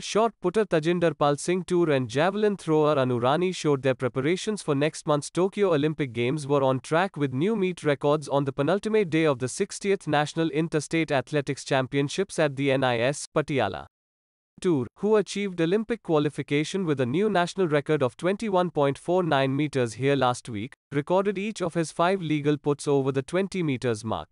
Short putter Tajinderpal Singh Tour and javelin thrower Anurani showed their preparations for next month's Tokyo Olympic Games were on track with new meet records on the penultimate day of the 60th National Interstate Athletics Championships at the NIS, Patiala. Tour, who achieved Olympic qualification with a new national record of 21.49 meters here last week, recorded each of his five legal puts over the 20 meters mark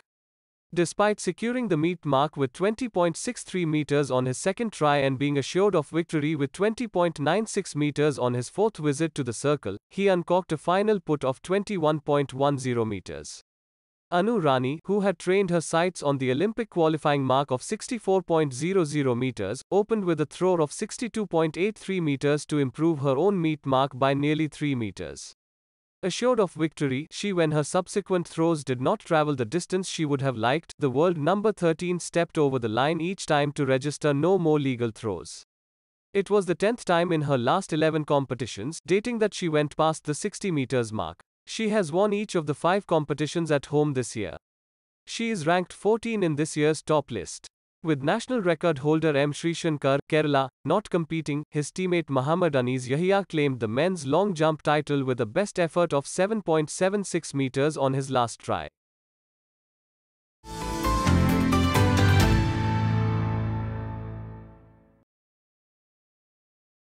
despite securing the meet mark with 20.63 meters on his second try and being assured of victory with 20.96 meters on his fourth visit to the circle, he uncorked a final put of 21.10 meters. Anu Rani, who had trained her sights on the Olympic qualifying mark of 64.00 meters, opened with a throw of 62.83 meters to improve her own meet mark by nearly 3 meters. Assured of victory, she when her subsequent throws did not travel the distance she would have liked, the world number 13 stepped over the line each time to register no more legal throws. It was the 10th time in her last 11 competitions dating that she went past the 60 meters mark. She has won each of the 5 competitions at home this year. She is ranked 14 in this year's top list. With national record holder M. Srishankar, Kerala, not competing, his teammate Muhammad Anis Yahya claimed the men's long jump title with a best effort of 7.76 meters on his last try.